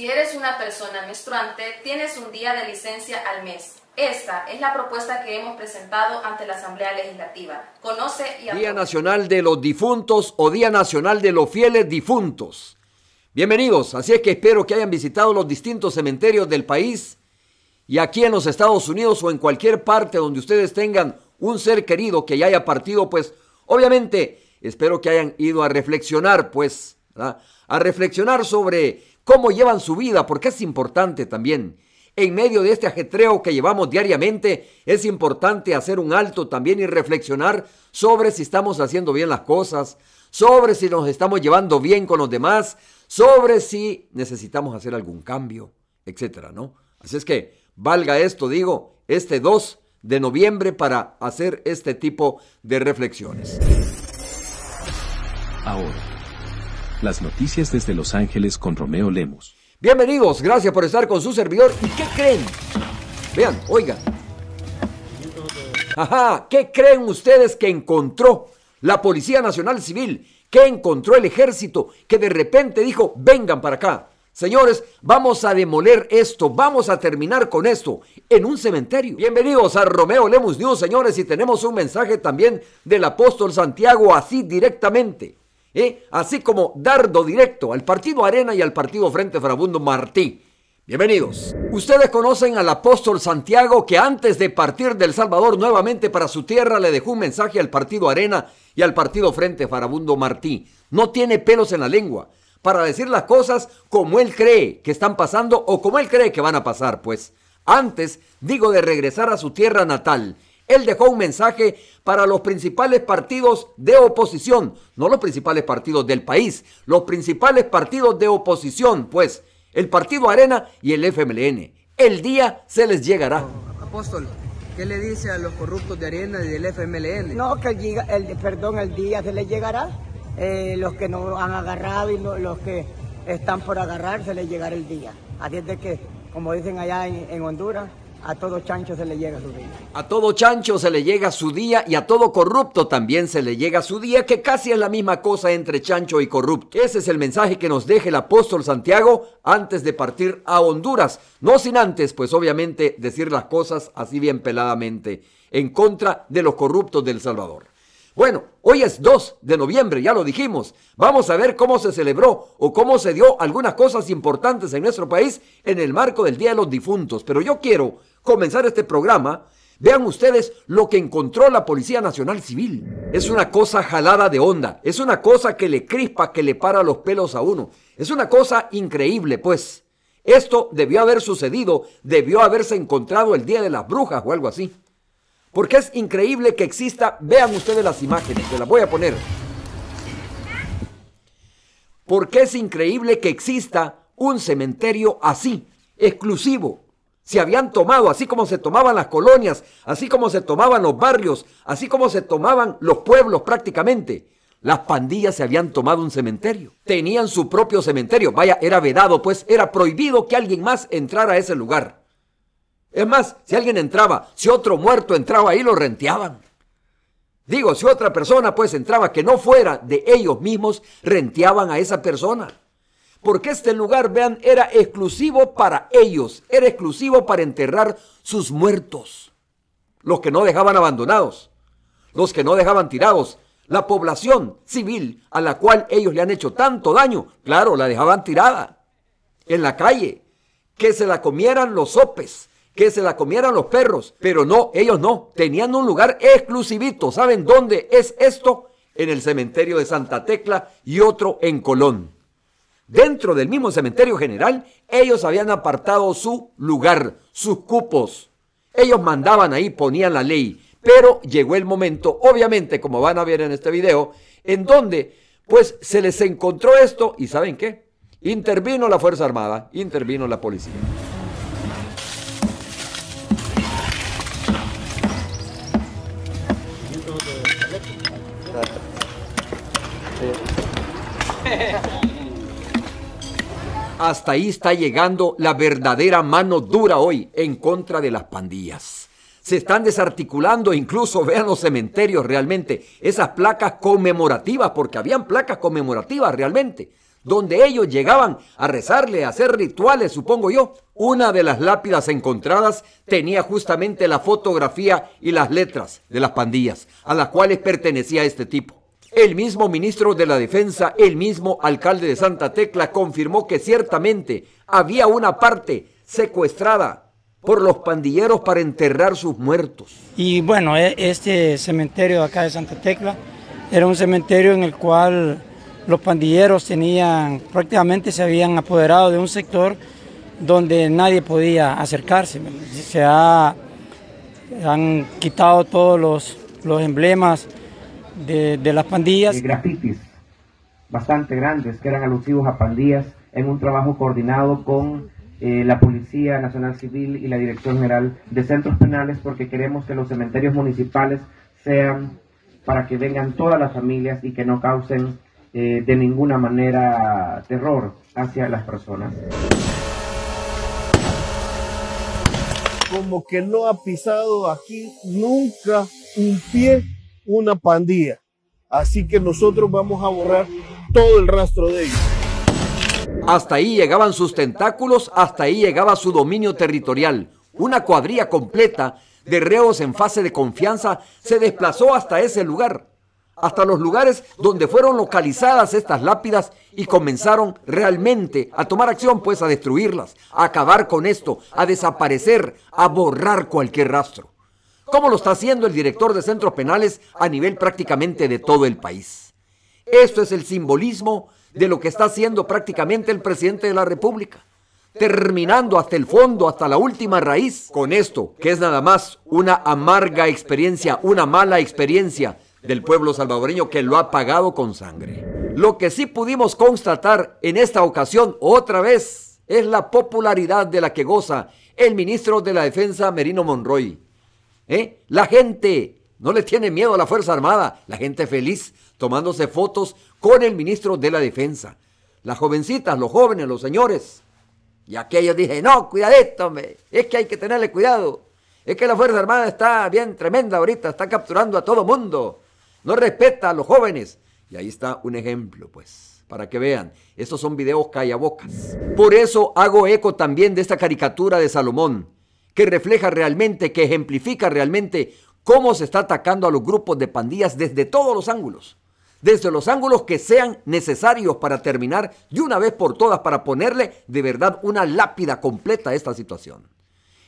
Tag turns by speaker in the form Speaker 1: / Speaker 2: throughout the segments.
Speaker 1: Si eres una persona menstruante, tienes un día de licencia al mes. Esta es la propuesta que hemos presentado ante la Asamblea Legislativa. Conoce y Día Nacional de los Difuntos o Día Nacional de los Fieles Difuntos. Bienvenidos, así es que espero que hayan visitado los distintos cementerios del país y aquí en los Estados Unidos o en cualquier parte donde ustedes tengan un ser querido que ya haya partido, pues obviamente espero que hayan ido a reflexionar, pues, a reflexionar sobre cómo llevan su vida, porque es importante también. En medio de este ajetreo que llevamos diariamente, es importante hacer un alto también y reflexionar sobre si estamos haciendo bien las cosas, sobre si nos estamos llevando bien con los demás, sobre si necesitamos hacer algún cambio, etcétera, ¿no? Así es que valga esto, digo, este 2 de noviembre para hacer este tipo de reflexiones. Ahora las noticias desde Los Ángeles con Romeo Lemos. Bienvenidos, gracias por estar con su servidor. ¿Y qué creen? Vean, oigan. Ajá, ¿qué creen ustedes que encontró la Policía Nacional Civil? ¿Qué encontró el ejército que de repente dijo, vengan para acá? Señores, vamos a demoler esto, vamos a terminar con esto en un cementerio. Bienvenidos a Romeo Lemos News, señores, y tenemos un mensaje también del apóstol Santiago así directamente. ¿Eh? así como dardo directo al Partido Arena y al Partido Frente Farabundo Martí. Bienvenidos. Ustedes conocen al apóstol Santiago que antes de partir del Salvador nuevamente para su tierra le dejó un mensaje al Partido Arena y al Partido Frente Farabundo Martí. No tiene pelos en la lengua para decir las cosas como él cree que están pasando o como él cree que van a pasar, pues. Antes, digo, de regresar a su tierra natal él dejó un mensaje para los principales partidos de oposición, no los principales partidos del país, los principales partidos de oposición, pues el Partido Arena y el FMLN. El día se les llegará. Apóstol, ¿qué le dice a los corruptos de Arena y del FMLN? No, que el, el perdón, el día se les llegará. Eh, los que no han agarrado y los que están por agarrar, se les llegará el día. Así es de que, como dicen allá en Honduras, a todo chancho se le llega su día. A todo chancho se le llega su día y a todo corrupto también se le llega su día, que casi es la misma cosa entre chancho y corrupto. Ese es el mensaje que nos deja el apóstol Santiago antes de partir a Honduras. No sin antes, pues obviamente, decir las cosas así bien peladamente, en contra de los corruptos del Salvador. Bueno, hoy es 2 de noviembre, ya lo dijimos. Vamos a ver cómo se celebró o cómo se dio algunas cosas importantes en nuestro país en el marco del Día de los Difuntos. Pero yo quiero comenzar este programa, vean ustedes lo que encontró la Policía Nacional Civil. Es una cosa jalada de onda, es una cosa que le crispa, que le para los pelos a uno. Es una cosa increíble, pues. Esto debió haber sucedido, debió haberse encontrado el Día de las Brujas o algo así. Porque es increíble que exista, vean ustedes las imágenes, te las voy a poner. Porque es increíble que exista un cementerio así, exclusivo, se habían tomado, así como se tomaban las colonias, así como se tomaban los barrios, así como se tomaban los pueblos prácticamente. Las pandillas se habían tomado un cementerio. Tenían su propio cementerio. Vaya, era vedado, pues era prohibido que alguien más entrara a ese lugar. Es más, si alguien entraba, si otro muerto entraba ahí, lo renteaban. Digo, si otra persona pues entraba que no fuera de ellos mismos, renteaban a esa persona porque este lugar, vean, era exclusivo para ellos, era exclusivo para enterrar sus muertos, los que no dejaban abandonados, los que no dejaban tirados, la población civil a la cual ellos le han hecho tanto daño, claro, la dejaban tirada en la calle, que se la comieran los sopes, que se la comieran los perros, pero no, ellos no, tenían un lugar exclusivito, ¿saben dónde es esto? En el cementerio de Santa Tecla y otro en Colón dentro del mismo cementerio general, ellos habían apartado su lugar, sus cupos. Ellos mandaban ahí, ponían la ley. Pero llegó el momento, obviamente, como van a ver en este video, en donde pues se les encontró esto y ¿saben qué? Intervino la Fuerza Armada, intervino la policía. Hasta ahí está llegando la verdadera mano dura hoy en contra de las pandillas. Se están desarticulando, incluso vean los cementerios realmente, esas placas conmemorativas, porque habían placas conmemorativas realmente, donde ellos llegaban a rezarle, a hacer rituales, supongo yo. Una de las lápidas encontradas tenía justamente la fotografía y las letras de las pandillas a las cuales pertenecía este tipo. El mismo ministro de la Defensa, el mismo alcalde de Santa Tecla, confirmó que ciertamente había una parte secuestrada por los pandilleros para enterrar sus muertos. Y bueno, e, este cementerio de acá de Santa Tecla era un cementerio en el cual los pandilleros tenían, prácticamente se habían apoderado de un sector donde nadie podía acercarse. Se han quitado todos los, los emblemas de, las pandillas. grafitis bastante grandes que eran alusivos a pandillas en un trabajo coordinado con eh, la Policía Nacional Civil y la Dirección General de Centros Penales porque queremos que los cementerios municipales sean para que vengan todas las familias y que no causen eh, de ninguna manera terror hacia las personas. Como que no ha pisado aquí nunca un pie una pandilla. Así que nosotros vamos a borrar todo el rastro de ellos. Hasta ahí llegaban sus tentáculos, hasta ahí llegaba su dominio territorial. Una cuadrilla completa de reos en fase de confianza se desplazó hasta ese lugar, hasta los lugares donde fueron localizadas estas lápidas y comenzaron realmente a tomar acción, pues a destruirlas, a acabar con esto, a desaparecer, a borrar cualquier rastro como lo está haciendo el director de centros penales a nivel prácticamente de todo el país. Esto es el simbolismo de lo que está haciendo prácticamente el presidente de la República, terminando hasta el fondo, hasta la última raíz, con esto, que es nada más una amarga experiencia, una mala experiencia del pueblo salvadoreño que lo ha pagado con sangre. Lo que sí pudimos constatar en esta ocasión otra vez es la popularidad de la que goza el ministro de la Defensa Merino Monroy, ¿Eh? La gente no le tiene miedo a la Fuerza Armada, la gente feliz tomándose fotos con el ministro de la Defensa. Las jovencitas, los jóvenes, los señores. Y aquellos dije, no, cuidadito, hombre, es que hay que tenerle cuidado. Es que la Fuerza Armada está bien tremenda ahorita, está capturando a todo mundo. No respeta a los jóvenes. Y ahí está un ejemplo, pues, para que vean. Estos son videos callabocas. Por eso hago eco también de esta caricatura de Salomón que refleja realmente, que ejemplifica realmente cómo se está atacando a los grupos de pandillas desde todos los ángulos. Desde los ángulos que sean necesarios para terminar y una vez por todas, para ponerle de verdad una lápida completa a esta situación.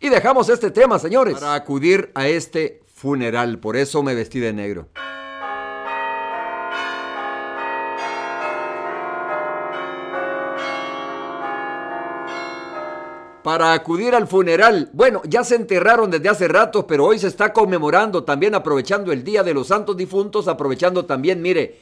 Speaker 1: Y dejamos este tema, señores, para acudir a este funeral. Por eso me vestí de negro. para acudir al funeral. Bueno, ya se enterraron desde hace rato, pero hoy se está conmemorando también, aprovechando el Día de los Santos Difuntos, aprovechando también, mire,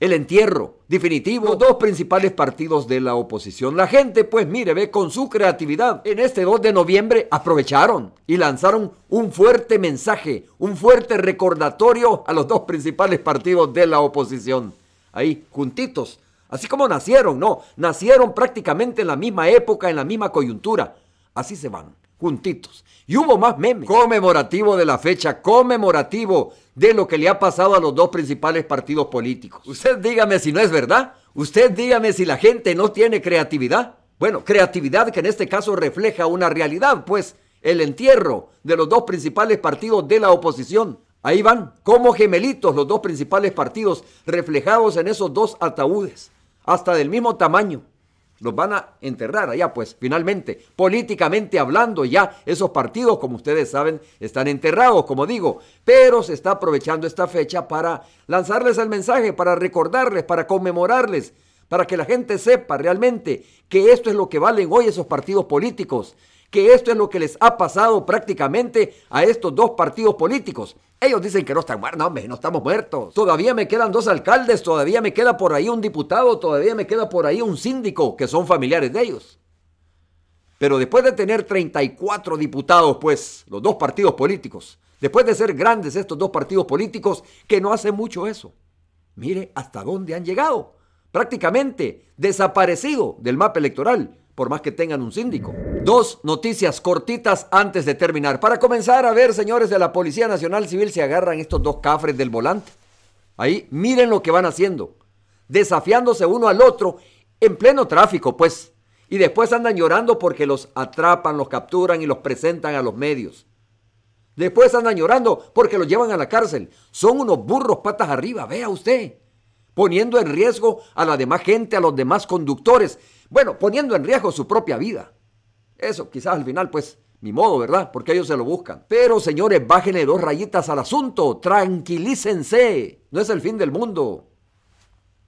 Speaker 1: el entierro definitivo, dos principales partidos de la oposición. La gente, pues mire, ve con su creatividad. En este 2 de noviembre aprovecharon y lanzaron un fuerte mensaje, un fuerte recordatorio a los dos principales partidos de la oposición. Ahí, juntitos, Así como nacieron, no, nacieron prácticamente en la misma época, en la misma coyuntura. Así se van, juntitos. Y hubo más memes. Conmemorativo de la fecha, conmemorativo de lo que le ha pasado a los dos principales partidos políticos. Usted dígame si no es verdad. Usted dígame si la gente no tiene creatividad. Bueno, creatividad que en este caso refleja una realidad, pues el entierro de los dos principales partidos de la oposición. Ahí van, como gemelitos los dos principales partidos reflejados en esos dos ataúdes hasta del mismo tamaño. Los van a enterrar allá, pues finalmente, políticamente hablando ya, esos partidos, como ustedes saben, están enterrados, como digo, pero se está aprovechando esta fecha para lanzarles el mensaje, para recordarles, para conmemorarles, para que la gente sepa realmente que esto es lo que valen hoy esos partidos políticos, que esto es lo que les ha pasado prácticamente a estos dos partidos políticos. Ellos dicen que no están muertos, no, no estamos muertos. Todavía me quedan dos alcaldes, todavía me queda por ahí un diputado, todavía me queda por ahí un síndico, que son familiares de ellos. Pero después de tener 34 diputados, pues, los dos partidos políticos, después de ser grandes estos dos partidos políticos, que no hacen mucho eso. Mire hasta dónde han llegado. Prácticamente desaparecido del mapa electoral por más que tengan un síndico. Dos noticias cortitas antes de terminar. Para comenzar a ver, señores de la Policía Nacional Civil, se agarran estos dos cafres del volante. Ahí, miren lo que van haciendo. Desafiándose uno al otro en pleno tráfico, pues. Y después andan llorando porque los atrapan, los capturan y los presentan a los medios. Después andan llorando porque los llevan a la cárcel. Son unos burros patas arriba, vea usted. Poniendo en riesgo a la demás gente, a los demás conductores bueno, poniendo en riesgo su propia vida. Eso quizás al final, pues, mi modo, ¿verdad? Porque ellos se lo buscan. Pero señores, bájenle dos rayitas al asunto. Tranquilícense. No es el fin del mundo.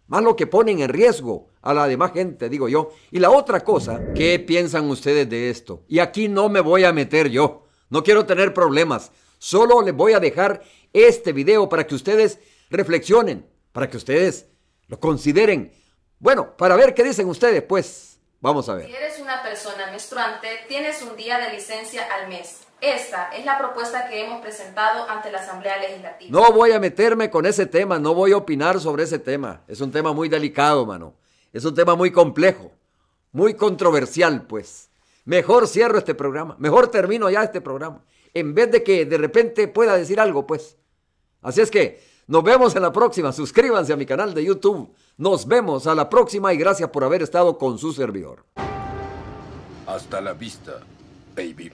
Speaker 1: Más lo que ponen en riesgo a la demás gente, digo yo. Y la otra cosa, ¿qué piensan ustedes de esto? Y aquí no me voy a meter yo. No quiero tener problemas. Solo les voy a dejar este video para que ustedes reflexionen, para que ustedes lo consideren bueno, para ver qué dicen ustedes, pues, vamos a ver. Si eres una persona menstruante, tienes un día de licencia al mes. Esta es la propuesta que hemos presentado ante la Asamblea Legislativa. No voy a meterme con ese tema, no voy a opinar sobre ese tema. Es un tema muy delicado, mano. Es un tema muy complejo, muy controversial, pues. Mejor cierro este programa, mejor termino ya este programa, en vez de que de repente pueda decir algo, pues. Así es que nos vemos en la próxima. Suscríbanse a mi canal de YouTube. Nos vemos a la próxima y gracias por haber estado con su servidor. Hasta la vista, baby.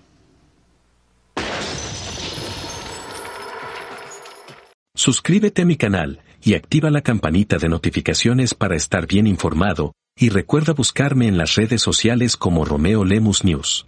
Speaker 1: Suscríbete a mi canal y activa la campanita de notificaciones para estar bien informado, y recuerda buscarme en las redes sociales como Romeo Lemus News.